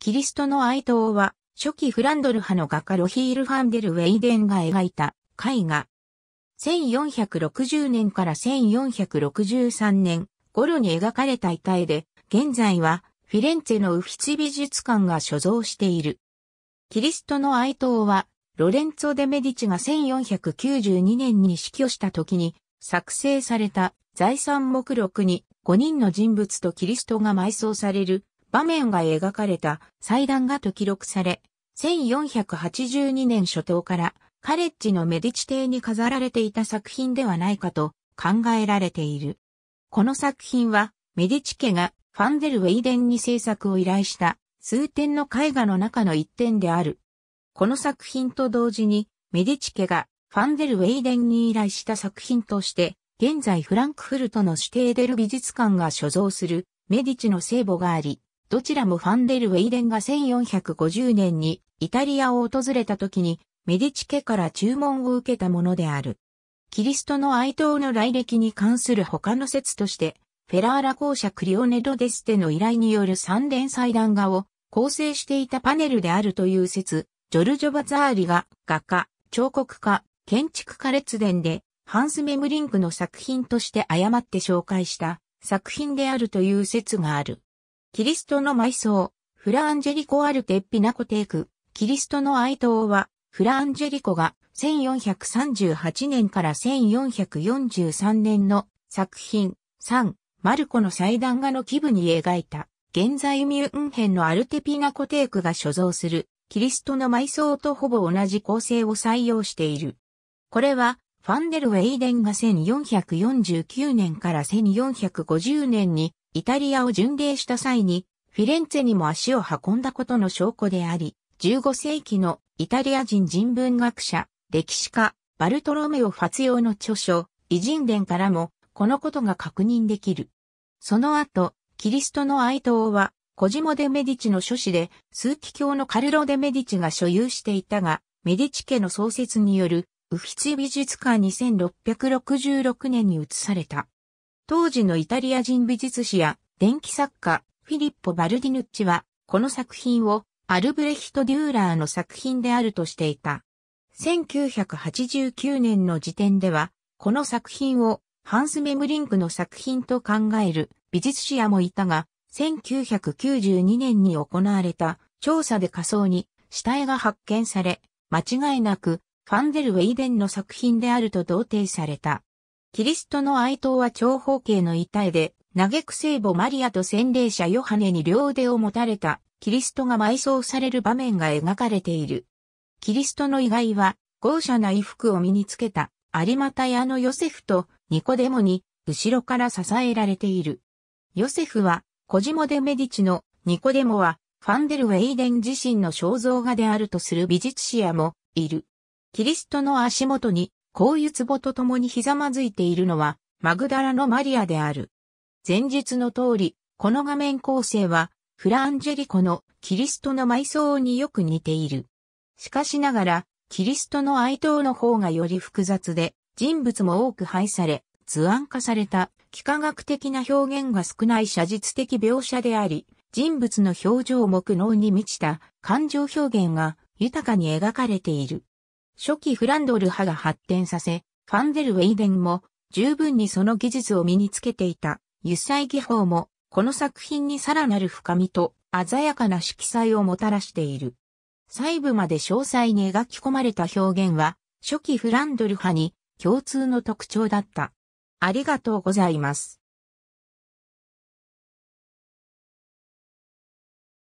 キリストの哀悼は、初期フランドル派の画家ロヒール・ファンデル・ウェイデンが描いた絵画。1460年から1463年頃に描かれた遺体で、現在はフィレンツェのウフィチ美術館が所蔵している。キリストの哀悼は、ロレンツォ・デ・メディチが1492年に死去した時に作成された財産目録に5人の人物とキリストが埋葬される場面が描かれた祭壇がと記録され、1482年初頭からカレッジのメディチ邸に飾られていた作品ではないかと考えられている。この作品はメディチ家がファンデル・ウェイデンに制作を依頼した数点の絵画の中の一点である。この作品と同時にメディチ家がファンデル・ウェイデンに依頼した作品として現在フランクフルトのシュテーデル美術館が所蔵するメディチの聖母があり、どちらもファンデル・ウェイデンが1450年にイタリアを訪れた時にメディチ家から注文を受けたものである。キリストの哀悼の来歴に関する他の説として、フェラーラ公クリオネド・デステの依頼による三連祭壇画を構成していたパネルであるという説、ジョルジョ・バザーリが画家、彫刻家、建築家列伝でハンス・メムリンクの作品として誤って紹介した作品であるという説がある。キリストの埋葬、フラアンジェリコ・アルテ・ピナコテーク、キリストの哀悼は、フラアンジェリコが1438年から1443年の作品3、マルコの祭壇画の基部に描いた、現在ミュンヘンのアルテピナコテークが所蔵する、キリストの埋葬とほぼ同じ構成を採用している。これは、ファンデル・ウェイデンが1449年から1450年にイタリアを巡礼した際に、フィレンツェにも足を運んだことの証拠であり、15世紀のイタリア人人文学者、歴史家、バルトロメオ・ファツ用の著書、偉人伝からも、このことが確認できる。その後、キリストの哀悼は、コジモ・デ・メディチの書誌で、数奇教のカルロ・デ・メディチが所有していたが、メディチ家の創設による、ウフィツィ美術館2 6 6 6年に移された。当時のイタリア人美術史や電気作家フィリッポ・バルディヌッチはこの作品をアルブレヒト・デューラーの作品であるとしていた。1989年の時点ではこの作品をハンス・メムリンクの作品と考える美術史やもいたが1992年に行われた調査で仮想に死体が発見され間違いなくファンデル・ウェイデンの作品であると同定された。キリストの哀悼は長方形の遺体で、嘆く聖母マリアと洗礼者ヨハネに両腕を持たれたキリストが埋葬される場面が描かれている。キリストの遺骸は、豪奢な衣服を身につけた、有股屋のヨセフとニコデモに、後ろから支えられている。ヨセフは、コジモデ・メディチのニコデモは、ファンデル・ウェイデン自身の肖像画であるとする美術史やもいる。キリストの足元にこういう壺と共にひざまずいているのは、マグダラのマリアである。前述の通り、この画面構成は、フランジェリコのキリストの埋葬によく似ている。しかしながら、キリストの哀悼の方がより複雑で、人物も多く配され、図案化された、幾何学的な表現が少ない写実的描写であり、人物の表情も苦悩に満ちた感情表現が豊かに描かれている。初期フランドル派が発展させ、ファンデル・ウェイデンも十分にその技術を身につけていた油彩技法もこの作品にさらなる深みと鮮やかな色彩をもたらしている。細部まで詳細に描き込まれた表現は初期フランドル派に共通の特徴だった。ありがとうございます。